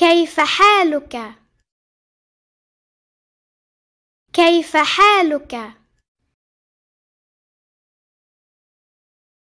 كيف حالك كيف حالك